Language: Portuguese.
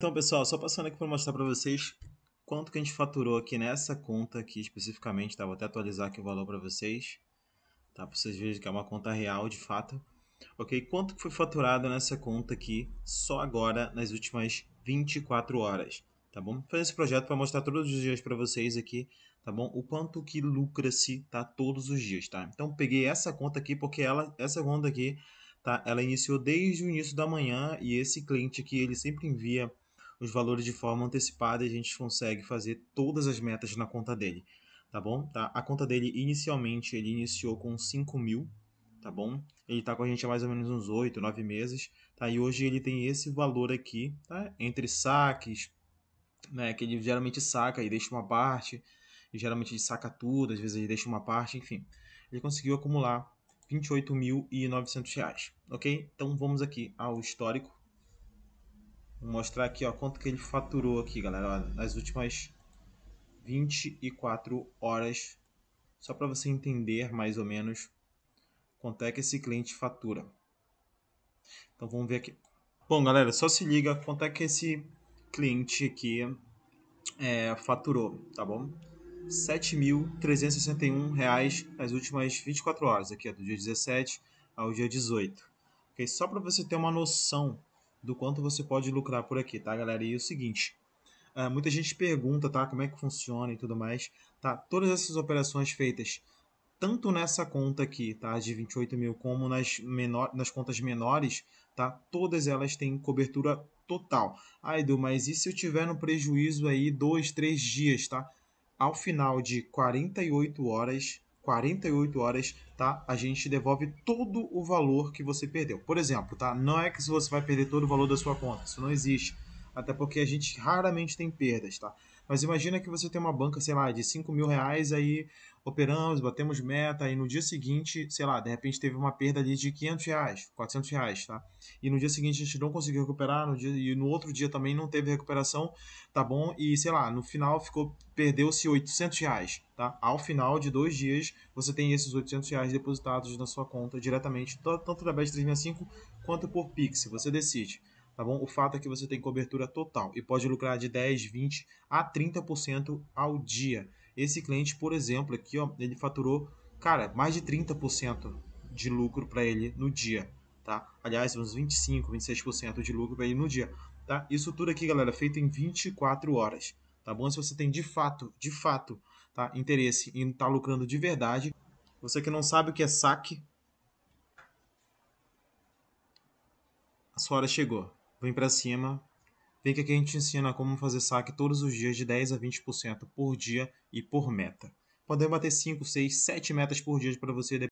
Então, pessoal, só passando aqui para mostrar para vocês quanto que a gente faturou aqui nessa conta aqui especificamente, tá? Vou até atualizar aqui o valor para vocês, tá? Para vocês verem que é uma conta real, de fato. Ok? Quanto que foi faturado nessa conta aqui só agora, nas últimas 24 horas, tá bom? fazer esse projeto para mostrar todos os dias para vocês aqui, tá bom? O quanto que lucra-se, tá? Todos os dias, tá? Então, peguei essa conta aqui porque ela, essa conta aqui, tá? Ela iniciou desde o início da manhã e esse cliente aqui, ele sempre envia os valores de forma antecipada e a gente consegue fazer todas as metas na conta dele, tá bom? Tá? A conta dele inicialmente ele iniciou com 5 mil, tá bom? Ele tá com a gente há mais ou menos uns 8, 9 meses, tá? E hoje ele tem esse valor aqui, tá? Entre saques, né? Que ele geralmente saca e deixa uma parte, e geralmente ele saca tudo, às vezes ele deixa uma parte, enfim. Ele conseguiu acumular R$ 28.900, ok? Então vamos aqui ao histórico Vou mostrar aqui, ó, quanto que ele faturou aqui, galera, nas últimas 24 horas, só para você entender mais ou menos quanto é que esse cliente fatura. Então vamos ver aqui. Bom, galera, só se liga quanto é que esse cliente aqui é, faturou, tá bom? R$ 7.361 nas últimas 24 horas, aqui ó, do dia 17 ao dia 18. Okay? Só para você ter uma noção do quanto você pode lucrar por aqui, tá, galera? E é o seguinte, uh, muita gente pergunta, tá, como é que funciona e tudo mais, tá? Todas essas operações feitas tanto nessa conta aqui, tá, de 28 mil, como nas, menor, nas contas menores, tá, todas elas têm cobertura total. Ah, Edu, mas e se eu tiver no prejuízo aí dois, três dias, tá? Ao final de 48 horas, 48 horas, tá? A gente devolve todo o valor que você perdeu. Por exemplo, tá? Não é que você vai perder todo o valor da sua conta, isso não existe. Até porque a gente raramente tem perdas, tá? Mas imagina que você tem uma banca, sei lá, de 5 mil reais, aí operamos, batemos meta, e no dia seguinte, sei lá, de repente teve uma perda ali de 500 reais, 400 reais, tá? E no dia seguinte a gente não conseguiu recuperar, no dia, e no outro dia também não teve recuperação, tá bom? E sei lá, no final ficou perdeu-se 800 reais, tá? Ao final de dois dias, você tem esses 800 reais depositados na sua conta diretamente, tanto através de 365 quanto por Pix, você decide tá bom? O fato é que você tem cobertura total e pode lucrar de 10, 20 a 30% ao dia. Esse cliente, por exemplo, aqui, ó, ele faturou, cara, mais de 30% de lucro para ele no dia, tá? Aliás, uns 25, 26% de lucro para ele no dia, tá? Isso tudo aqui, galera, feito em 24 horas, tá bom? Se você tem de fato, de fato, tá, interesse em estar tá lucrando de verdade, você que não sabe o que é saque, a sua hora chegou. Vem para cima. Vem que aqui a gente ensina como fazer saque todos os dias de 10 a 20% por dia e por meta. Podemos bater 5, 6, 7 metas por dia para você